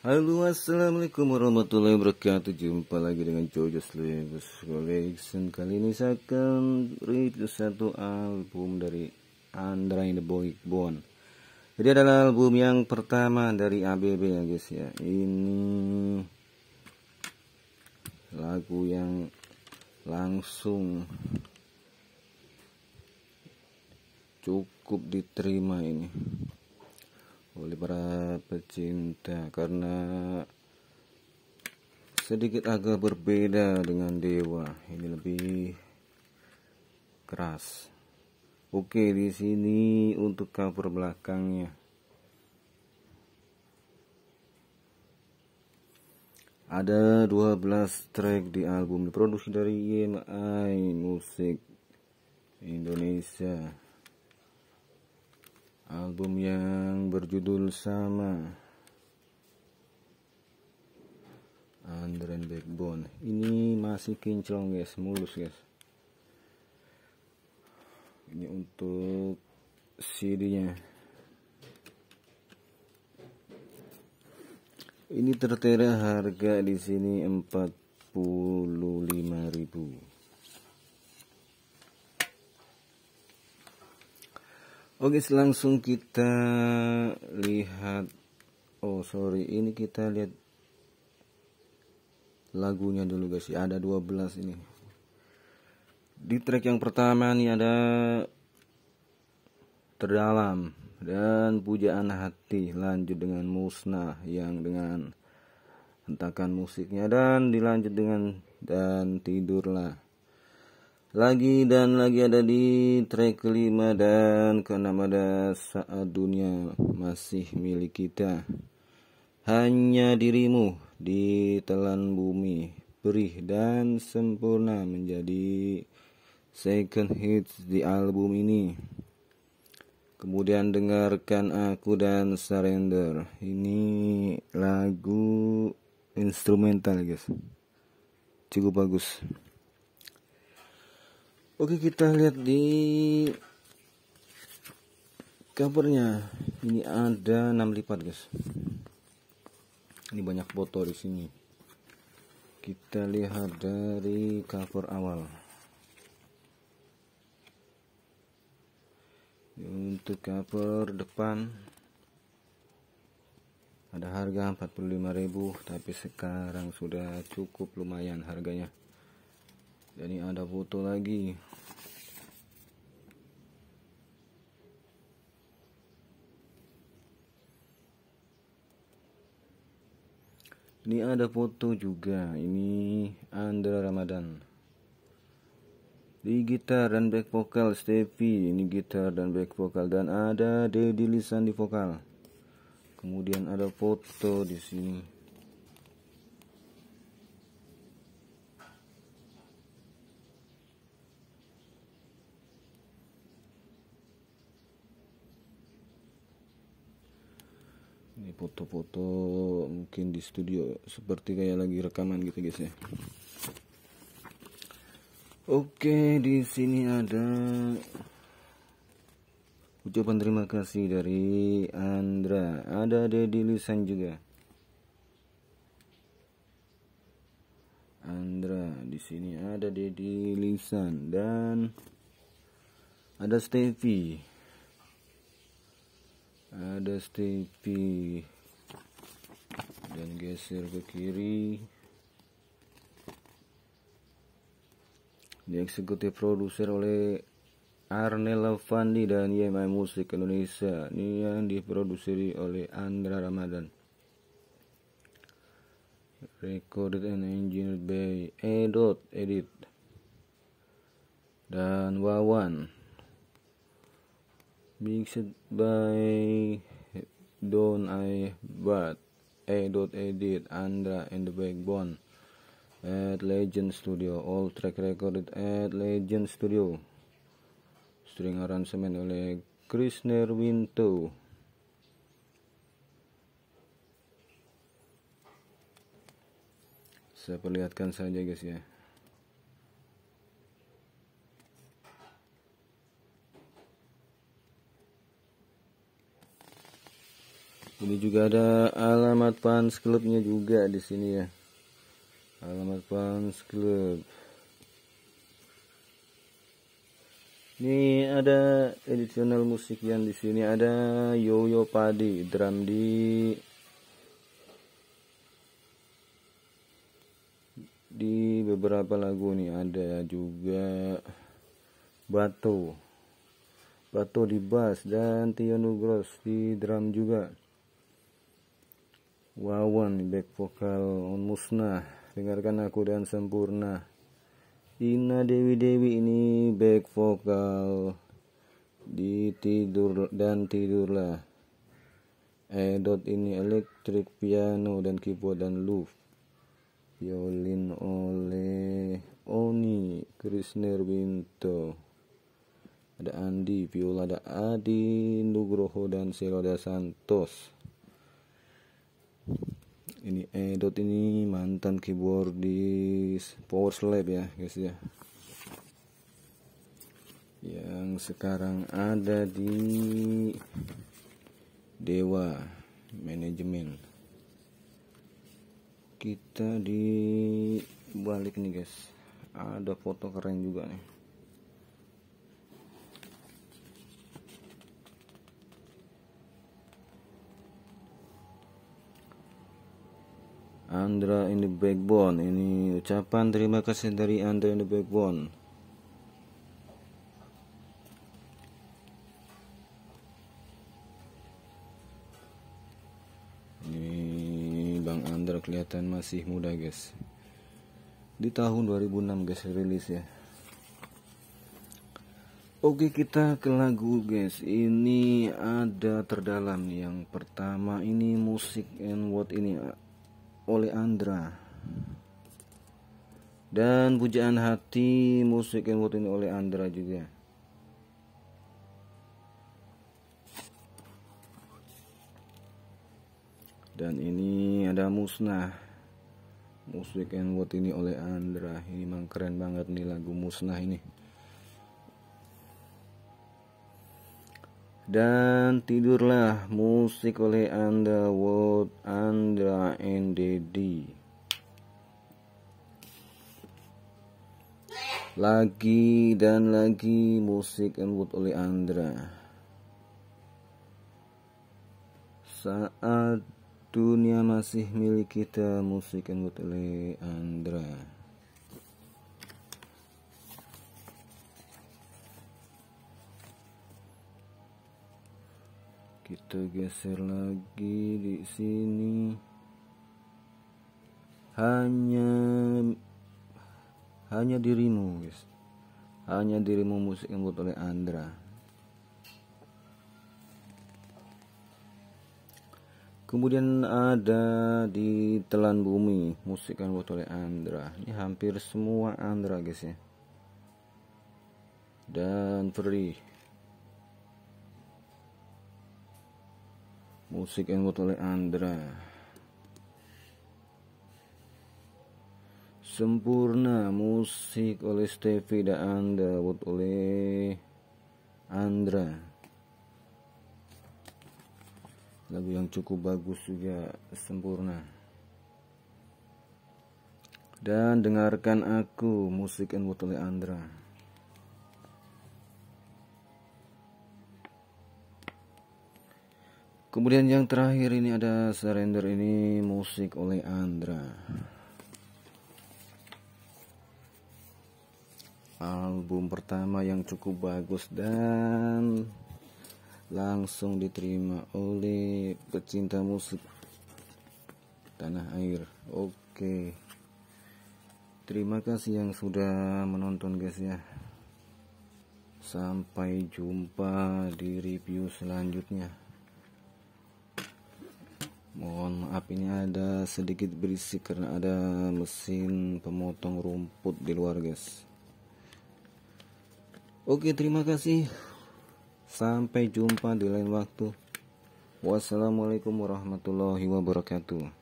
Halo assalamualaikum warahmatullahi wabarakatuh Jumpa lagi dengan Jojo Slips Collection Kali ini saya akan review satu album dari Andra in the Boy Bone. Jadi adalah album yang pertama dari ABB ya guys ya Ini Lagu yang langsung Cukup diterima ini oleh para pecinta karena sedikit agak berbeda dengan dewa ini lebih keras oke di sini untuk cover belakangnya ada 12 track di album diproduksi dari YMI Musik Indonesia album yang berjudul sama Andren Backbone ini masih kinclong guys mulus guys ini untuk CD nya ini tertera harga di sini 40 Oke langsung kita lihat Oh sorry ini kita lihat lagunya dulu guys ya ada 12 ini di track yang pertama ini ada terdalam dan pujaan hati lanjut dengan musnah yang dengan hentakan musiknya dan dilanjut dengan dan tidurlah lagi dan lagi ada di track kelima dan karena ada saat dunia masih milik kita hanya dirimu di telan bumi perih dan sempurna menjadi second hit di album ini kemudian dengarkan aku dan surrender ini lagu instrumental guys cukup bagus Oke kita lihat di covernya ini ada 6 lipat guys ini banyak botol di sini kita lihat dari cover awal untuk cover depan ada harga 45.000 tapi sekarang sudah cukup lumayan harganya jadi ada foto lagi ini ada foto juga ini Andra Ramadan di gitar dan back vokal Stevie ini gitar dan back vokal dan ada Deddy Lisan di vokal kemudian ada foto di sini ini foto-foto mungkin di studio seperti kayak lagi rekaman gitu guys ya Oke di sini ada ucapan terima kasih dari Andra ada Deddy Lisan juga Andra di sini ada Deddy Lisan dan ada Stevie ada stepi dan geser ke kiri dieksekutif produser oleh Arnel Fandi dan YMI Musik Indonesia ini yang diproduksi oleh Andra Ramadan recorded and engineered by Edot Edit dan Wawan being said by Don I but A. Edit Andra in the Backbone at Legend Studio all track recorded at Legend Studio string arrangement oleh Chris Nerwinto saya perlihatkan saja guys ya Ini juga ada alamat fans clubnya juga di sini ya. Alamat fans club. Ini ada edisional musik yang di sini ada Yoyo Padi drum di di beberapa lagu nih ada juga Batu Batu di bass dan Tio gross di drum juga Wawan back vokal on musnah dengarkan aku dan sempurna Ina Dewi Dewi ini back vokal di tidur dan tidurlah Edot ini elektrik piano dan keyboard dan loop. violin oleh Oni Krisner Winto ada Andi Viola ada Adi Nugroho dan Seloda Santos ini Edot ini mantan keyboard di Power Slab ya guys ya yang sekarang ada di Dewa Manajemen kita di balik nih guys ada foto keren juga nih Andra in the backbone ini ucapan terima kasih dari Andra in the backbone ini Bang Andra kelihatan masih muda guys di tahun 2006 guys rilis ya Oke kita ke lagu guys Ini ada terdalam Yang pertama ini musik and what ini oleh Andra dan pujaan hati musik yang buat ini oleh Andra juga dan ini ada musnah musik yang buat ini oleh Andra ini memang keren banget nih lagu musnah ini dan tidurlah musik oleh Underwood Andra and Daddy lagi dan lagi musik and wood oleh Andra saat dunia masih milik kita musik and wood oleh Andra kita geser lagi di sini hanya hanya dirimu guys hanya dirimu musik yang buat oleh Andra kemudian ada di telan bumi musik yang buat oleh Andra ini hampir semua Andra guys ya dan free musik yang buat oleh Andra sempurna musik oleh Stevie dan Andra buat oleh Andra lagu yang cukup bagus juga sempurna dan dengarkan aku musik yang buat oleh Andra Kemudian yang terakhir ini ada Surrender ini musik oleh Andra. Album pertama yang cukup bagus dan langsung diterima oleh pecinta musik tanah air. Oke. Terima kasih yang sudah menonton guys ya. Sampai jumpa di review selanjutnya mohon maaf ini ada sedikit berisik karena ada mesin pemotong rumput di luar guys oke terima kasih sampai jumpa di lain waktu wassalamualaikum warahmatullahi wabarakatuh